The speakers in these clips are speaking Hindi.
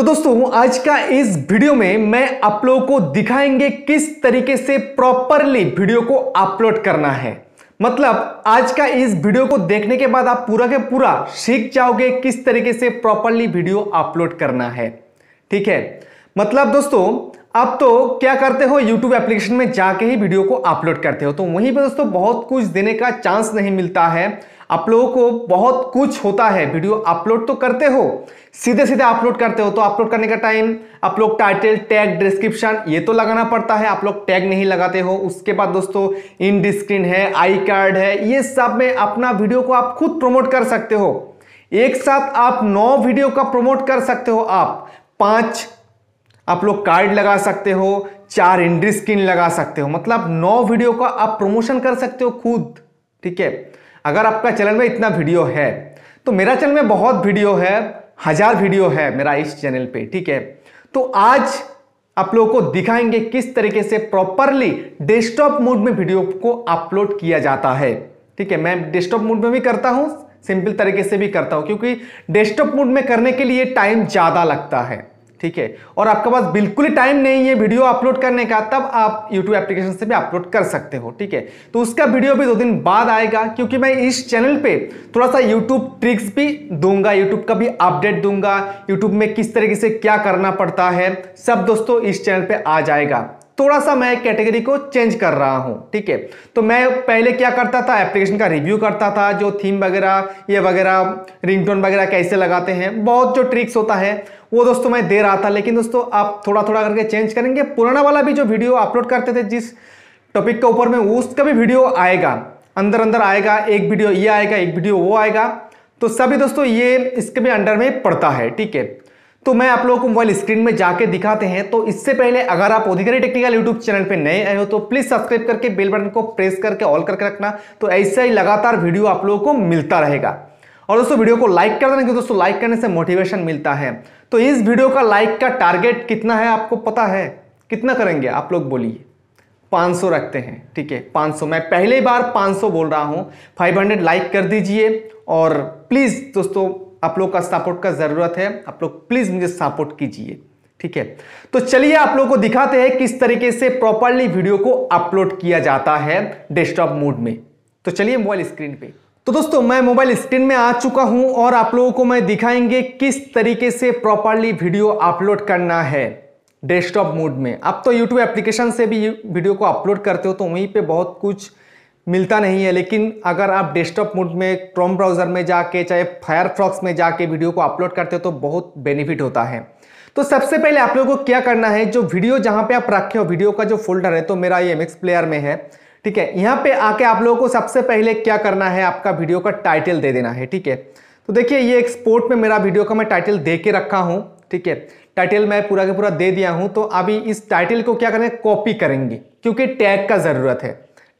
तो दोस्तों आज का इस वीडियो में मैं आप लोगों को दिखाएंगे किस तरीके से प्रॉपरली वीडियो को अपलोड करना है मतलब आज का इस वीडियो को देखने के बाद आप पूरा के पूरा सीख जाओगे किस तरीके से प्रॉपरली वीडियो अपलोड करना है ठीक है मतलब दोस्तों आप तो क्या करते हो YouTube एप्लीकेशन में जाके ही वीडियो को अपलोड करते हो तो वहीं पर दोस्तों बहुत कुछ देने का चांस नहीं मिलता है आप लोगों को बहुत कुछ होता है वीडियो अपलोड तो करते हो सीधे सीधे अपलोड करते हो तो अपलोड करने का टाइम आप लोग टाइटल टैग डिस्क्रिप्शन ये तो लगाना पड़ता है आप लोग टैग नहीं लगाते हो उसके बाद दोस्तों इन डिस्क्रीन है आई कार्ड है ये सब में अपना वीडियो को आप खुद प्रमोट कर सकते हो एक साथ आप नौ वीडियो का प्रमोट कर सकते हो आप पांच आप लोग कार्ड लगा सकते हो चार इंड्री स्क्रीन लगा सकते हो मतलब नौ वीडियो का आप प्रमोशन कर सकते हो खुद ठीक है अगर आपका चैनल में इतना वीडियो है तो मेरा चैनल में बहुत वीडियो है हजार वीडियो है मेरा इस चैनल पे ठीक है तो आज आप लोगों को दिखाएंगे किस तरीके से प्रॉपरली डेस्कटॉप मोड में वीडियो को अपलोड किया जाता है ठीक है मैं डेस्कटॉप मोड में भी करता हूँ सिंपल तरीके से भी करता हूँ क्योंकि डेस्कटॉप मोड में करने के लिए टाइम ज़्यादा लगता है ठीक है और आपके पास बिल्कुल ही टाइम नहीं है वीडियो अपलोड करने का तब आप यूट्यूब एप्लीकेशन से भी अपलोड कर सकते हो ठीक है तो उसका वीडियो भी दो दिन बाद आएगा क्योंकि मैं इस चैनल पे थोड़ा सा यूट्यूब ट्रिक्स भी दूंगा यूट्यूब का भी अपडेट दूंगा यूट्यूब में किस तरीके से क्या करना पड़ता है सब दोस्तों इस चैनल पर आ जाएगा थोड़ा सा मैं कैटेगरी को चेंज कर रहा हूँ ठीक है तो मैं पहले क्या करता था एप्लीकेशन का रिव्यू करता था जो थीम वगैरह ये वगैरह रिंगटोन वगैरह कैसे लगाते हैं बहुत जो ट्रिक्स होता है वो दोस्तों मैं दे रहा था लेकिन दोस्तों आप थोड़ा थोड़ा करके चेंज करेंगे पुराना वाला भी जो वीडियो अपलोड करते थे जिस टॉपिक के ऊपर में उसका भी वीडियो आएगा अंदर अंदर आएगा एक वीडियो ये आएगा एक वीडियो वो आएगा तो सभी दोस्तों ये इसके भी अंडर में पड़ता है ठीक है तो मैं आप लोगों को मोबाइल स्क्रीन में जाके दिखाते हैं तो इससे पहले अगर आप अधिकारी टेक्निकल यूट्यूब चैनल पे नए आए हो तो प्लीज़ सब्सक्राइब करके बेल बटन को प्रेस करके ऑल करके रखना तो ऐसा ही लगातार वीडियो आप लोगों को मिलता रहेगा और दोस्तों वीडियो को लाइक कर देना क्योंकि दोस्तों लाइक करने से मोटिवेशन मिलता है तो इस वीडियो का लाइक का टारगेट कितना है आपको पता है कितना करेंगे आप लोग बोलिए 500 रखते हैं ठीक है 500 मैं पहली बार 500 बोल रहा हूँ 500 लाइक कर दीजिए और प्लीज़ दोस्तों आप लोग का सपोर्ट का ज़रूरत है आप लोग प्लीज़ मुझे सपोर्ट कीजिए ठीक है तो चलिए आप लोग को दिखाते हैं किस तरीके से प्रॉपरली वीडियो को अपलोड किया जाता है डेस्कटॉप मोड में तो चलिए मोबाइल स्क्रीन पर तो दोस्तों मैं मोबाइल स्क्रीन में आ चुका हूं और आप लोगों को मैं दिखाएंगे किस तरीके से प्रॉपरली वीडियो अपलोड करना है डेस्कटॉप मोड में आप तो यूट्यूब एप्लीकेशन से भी वीडियो को अपलोड करते हो तो वहीं पे बहुत कुछ मिलता नहीं है लेकिन अगर आप डेस्कटॉप मोड में क्रोम ब्राउज़र में जाके चाहे फायरफ्लॉक्स में जाके वीडियो को अपलोड करते हो तो बहुत बेनिफिट होता है तो सबसे पहले आप लोगों को क्या करना है जो वीडियो जहाँ पे आप रखे हो वीडियो का जो फोल्डर है तो मेरा ये एम प्लेयर में है ठीक है यहाँ पे आके आप लोगों को सबसे पहले क्या करना है आपका वीडियो का टाइटल दे देना है ठीक है तो देखिए ये एक्सपोर्ट में मेरा वीडियो का मैं टाइटल दे के रखा हूँ ठीक है टाइटल मैं पूरा के पूरा दे दिया हूँ तो अभी इस टाइटल को क्या करें कॉपी करेंगे क्योंकि टैग का ज़रूरत है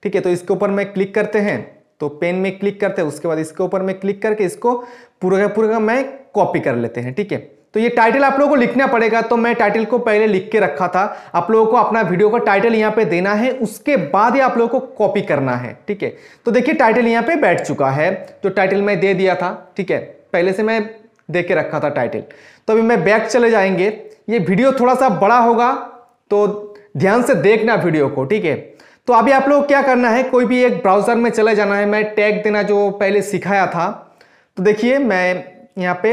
ठीक है तो इसके ऊपर मैं क्लिक करते हैं तो पेन में क्लिक करते हैं उसके बाद इसके ऊपर मैं क्लिक करके इसको पूरा का पूरा मैं कॉपी कर लेते हैं ठीक है तो ये टाइटल आप लोगों को लिखना पड़ेगा तो मैं टाइटल को पहले लिख के रखा था आप लोगों को अपना वीडियो का टाइटल यहाँ पे देना है उसके बाद ही आप लोगों को कॉपी करना है ठीक है तो देखिए टाइटल यहाँ पे बैठ चुका है जो टाइटल मैं दे दिया था ठीक है पहले से मैं दे के रखा था टाइटल तो अभी मैं बैक चले जाएंगे ये वीडियो थोड़ा सा बड़ा होगा तो ध्यान से देखना वीडियो को ठीक है तो अभी आप लोग क्या करना है कोई भी एक ब्राउज़र में चले जाना है मैं टैग देना जो पहले सिखाया था तो देखिए मैं यहाँ पे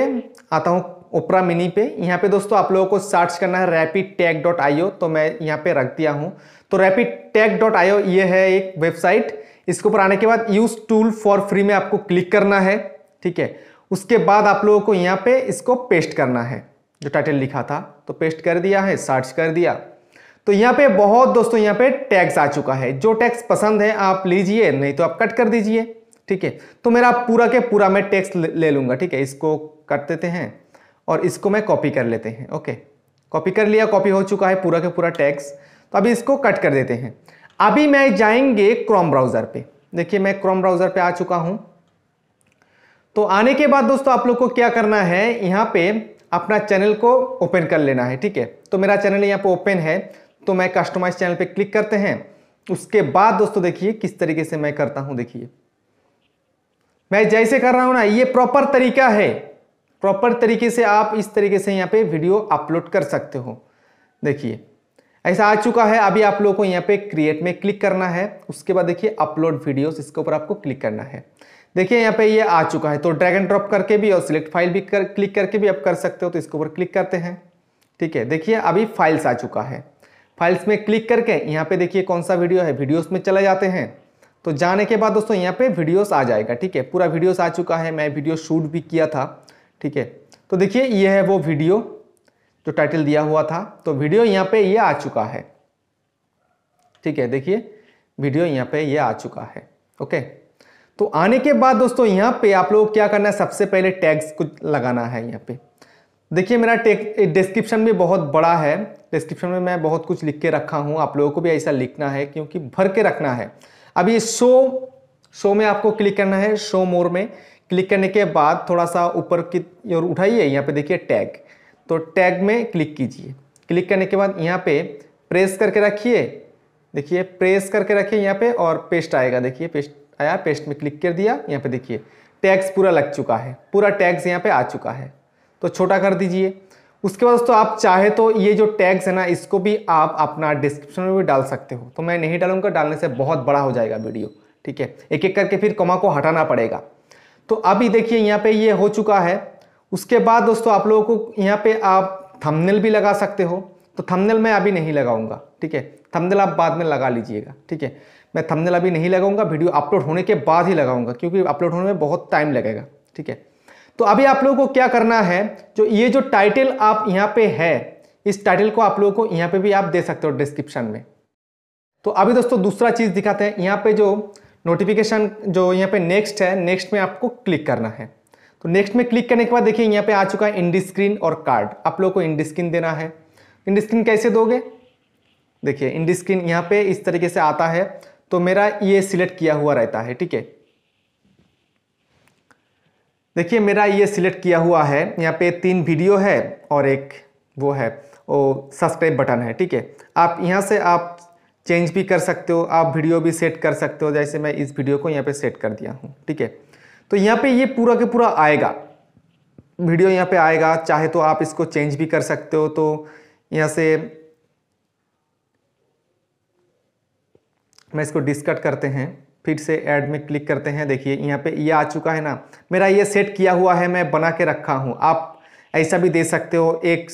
आता हूँ ओपरा मिनी पे यहाँ पे दोस्तों आप लोगों को सर्च करना है रैपिड टैग डॉट आई तो मैं यहाँ पे रख दिया हूँ तो रैपिड टैग डॉट आई ये है एक वेबसाइट इसके ऊपर आने के बाद यूज़ टूल फॉर फ्री में आपको क्लिक करना है ठीक है उसके बाद आप लोगों को यहाँ पे इसको पेस्ट करना है जो टाइटल लिखा था तो पेस्ट कर दिया है सर्च कर दिया तो यहाँ पे बहुत दोस्तों यहाँ पे टैग्स आ चुका है जो टैक्स पसंद है आप लीजिए नहीं तो आप कट कर दीजिए ठीक है तो मेरा पूरा के पूरा मैं टैक्स ले लूंगा ठीक है इसको कट देते हैं और इसको मैं कॉपी कर लेते हैं ओके कॉपी कर लिया कॉपी हो चुका है पूरा का पूरा टैक्स तो अभी इसको कट कर देते हैं अभी मैं जाएंगे क्रोम ब्राउज़र पे देखिए मैं क्रोम ब्राउज़र पे आ चुका हूं तो आने के बाद दोस्तों आप लोग को क्या करना है यहाँ पे अपना चैनल को ओपन कर लेना है ठीक है तो मेरा चैनल यहाँ पे ओपन है तो मैं कस्टमाइज चैनल पे क्लिक करते हैं उसके बाद दोस्तों देखिए किस तरीके से मैं करता हूं देखिए मैं जैसे कर रहा हूं ना ये प्रॉपर तरीका है प्रॉपर तरीके से आप इस तरीके से यहाँ पे वीडियो अपलोड कर सकते हो देखिए ऐसा आ चुका है अभी आप लोगों को यहाँ पे क्रिएट में क्लिक करना है उसके बाद देखिए अपलोड वीडियोस इसके ऊपर आपको क्लिक करना है देखिए यहाँ पे ये यह आ चुका है तो ड्रैग एंड ड्रॉप करके भी और सिलेक्ट फाइल भी कर क्लिक करके भी आप कर सकते हो तो इसके ऊपर क्लिक करते हैं ठीक है देखिए अभी फाइल्स आ चुका है फाइल्स में क्लिक करके यहाँ पे देखिए कौन सा वीडियो है वीडियोस में चले जाते हैं तो जाने के बाद दोस्तों यहाँ पे वीडियोस आ जाएगा ठीक है पूरा वीडियोस आ चुका है मैं वीडियो शूट भी किया था ठीक है तो देखिए ये है वो वीडियो जो टाइटल दिया हुआ था तो वीडियो यहाँ पे ये आ चुका है ठीक है देखिए वीडियो यहाँ पे ये आ चुका है ओके तो आने के बाद दोस्तों यहाँ पे आप लोग क्या करना है सबसे पहले टैग्स कुछ लगाना है यहाँ पे देखिए मेरा डिस्क्रिप्शन भी बहुत बड़ा है डिस्क्रिप्शन में मैं बहुत कुछ लिख के रखा हूँ आप लोगों को भी ऐसा लिखना है क्योंकि भर के रखना है अब ये शो शो में आपको क्लिक करना है शो मोर में क्लिक करने के बाद थोड़ा सा ऊपर की ओर उठाइए यहाँ पे देखिए टैग तो टैग में क्लिक कीजिए क्लिक करने के बाद यहाँ पे प्रेस करके रखिए देखिए प्रेस करके रखिए यहाँ पे और पेस्ट आएगा देखिए पेस्ट आया पेस्ट में क्लिक कर दिया यहाँ पे देखिए टैक्स पूरा लग चुका है पूरा टैक्स यहाँ पे आ चुका है तो छोटा कर दीजिए उसके बाद दोस्तों आप चाहे तो ये जो टैग्स है ना इसको भी आप अपना डिस्क्रिप्शन में भी डाल सकते हो तो मैं नहीं डालूंगा डालने से बहुत बड़ा हो जाएगा वीडियो ठीक है एक एक करके फिर कमा को हटाना पड़ेगा तो अभी देखिए यहाँ पे ये हो चुका है उसके बाद दोस्तों आप लोगों को यहाँ पे आप थंबनेल भी लगा सकते हो तो थंबनेल मैं अभी नहीं लगाऊंगा ठीक है थंबनेल आप बाद में लगा लीजिएगा ठीक है मैं थंबनेल अभी नहीं लगाऊंगा वीडियो अपलोड होने के बाद ही लगाऊंगा क्योंकि अपलोड होने में बहुत टाइम लगेगा ठीक है तो अभी आप लोगों को क्या करना है जो ये जो टाइटल आप यहाँ पे है इस टाइटल को आप लोगों को यहाँ पे भी आप दे सकते हो डिस्क्रिप्शन में तो अभी दोस्तों दूसरा चीज़ दिखाते हैं यहाँ पे जो नोटिफिकेशन जो यहाँ पे नेक्स्ट है नेक्स्ट में आपको क्लिक करना है तो नेक्स्ट में क्लिक करने के बाद देखिए यहाँ पे आ चुका है इंडी स्क्रीन और कार्ड आप लोगों को इंडी स्क्रीन देना है इंडी स्क्रीन कैसे दोगे देखिए इंडी स्क्रीन यहाँ पे इस तरीके से आता है तो मेरा ये सिलेक्ट किया हुआ रहता है ठीक है देखिए मेरा ये सिलेक्ट किया हुआ है यहाँ पे तीन वीडियो है और एक वो है वो सब्सक्राइब बटन है ठीक है आप यहाँ से आप चेंज भी कर सकते हो आप वीडियो भी सेट कर सकते हो जैसे मैं इस वीडियो को यहाँ पे सेट कर दिया हूँ ठीक है तो यहाँ पे ये पूरा के पूरा आएगा वीडियो यहाँ पे आएगा चाहे तो आप इसको चेंज भी कर सकते हो तो यहाँ से मैं इसको डिस्कट करते हैं फिर से ऐड में क्लिक करते हैं देखिए यहाँ पे ये आ चुका है ना मेरा ये सेट किया हुआ है मैं बना के रखा हूँ आप ऐसा भी दे सकते हो एक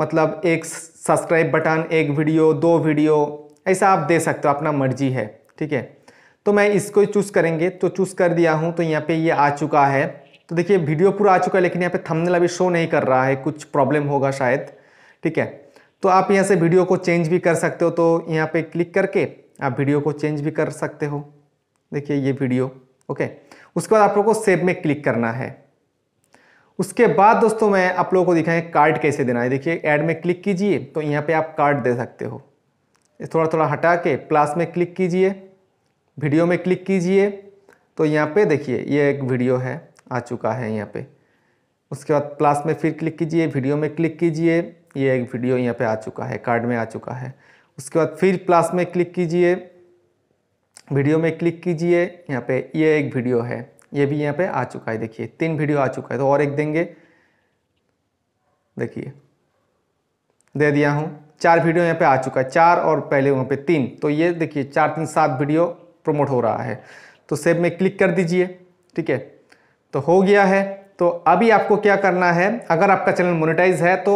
मतलब एक सब्सक्राइब बटन एक वीडियो दो वीडियो ऐसा आप दे सकते हो अपना मर्जी है ठीक है तो मैं इसको चूज़ करेंगे तो चूज़ कर दिया हूँ तो यहाँ पे ये आ चुका है तो देखिए वीडियो पूरा आ चुका है लेकिन यहाँ पे थंबनेल अभी शो नहीं कर रहा है कुछ प्रॉब्लम होगा शायद ठीक है तो आप यहाँ से वीडियो को चेंज भी कर सकते हो तो यहाँ पे क्लिक करके आप वीडियो को चेंज भी कर सकते हो देखिए ये वीडियो ओके उसके बाद आप लोग को सेव में क्लिक करना है उसके बाद दोस्तों मैं आप लोगों को दिखाएँ कार्ड कैसे देना है देखिए ऐड में क्लिक कीजिए तो यहाँ पर आप कार्ड दे सकते हो थोड़ा थोड़ा हटा के प्लास में क्लिक कीजिए वीडियो में क्लिक कीजिए तो यहाँ पे देखिए ये एक वीडियो है आ चुका है यहाँ पे उसके बाद प्लास में फिर क्लिक कीजिए वीडियो में क्लिक कीजिए ये एक वीडियो यहाँ पे आ चुका है कार्ड में आ चुका है उसके बाद फिर प्लास में क्लिक कीजिए वीडियो में क्लिक कीजिए यहाँ पे ये एक वीडियो है ये भी यहाँ पे आ चुका है देखिए तीन वीडियो आ चुका है तो और एक देंगे देखिए दे दिया हूँ चार वीडियो यहाँ पे आ चुका है चार और पहले वहाँ पे तीन तो ये देखिए चार तीन सात वीडियो प्रमोट हो रहा है तो सेव में क्लिक कर दीजिए ठीक है तो हो गया है तो अभी आपको क्या करना है अगर आपका चैनल मोनिटाइज है तो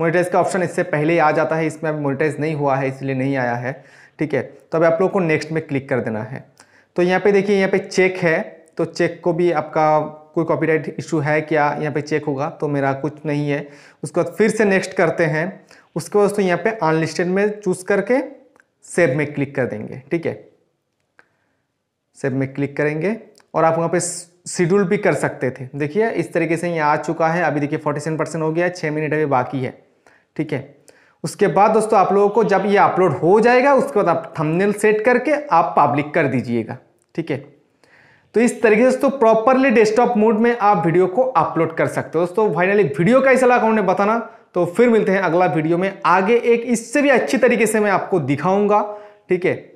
मोनिटाइज का ऑप्शन इससे पहले ही आ जाता है इसमें अभी मोनिटाइज नहीं हुआ है इसलिए नहीं आया है ठीक है तो अभी आप लोग को नेक्स्ट में क्लिक कर देना है तो यहाँ पे देखिए यहाँ पे चेक है तो चेक को भी आपका कोई कॉपीराइट इशू है क्या यहाँ पे चेक होगा तो मेरा कुछ नहीं है उसके बाद फिर से नेक्स्ट करते हैं उसके बाद दोस्तों यहाँ पे अनलिस्टेड में चूज करके सेव में क्लिक कर देंगे ठीक है सेव में क्लिक करेंगे और आप वहाँ पे शेड्यूल भी कर सकते थे देखिए इस तरीके से यहाँ आ चुका है अभी देखिए फोर्टी सेवन परसेंट हो गया है छः मिनट अभी बाकी है ठीक है उसके बाद दोस्तों आप लोगों को जब ये अपलोड हो जाएगा उसके बाद आप थंबनेल सेट करके आप पब्लिक कर दीजिएगा ठीक है तो इस तरीके से दोस्तों प्रॉपरली डेस्कटॉप मोड में आप वीडियो को अपलोड कर सकते हो दोस्तों फाइनली वीडियो का कैसा लगा उन्हें बताना तो फिर मिलते हैं अगला वीडियो में आगे एक इससे भी अच्छी तरीके से मैं आपको दिखाऊंगा ठीक है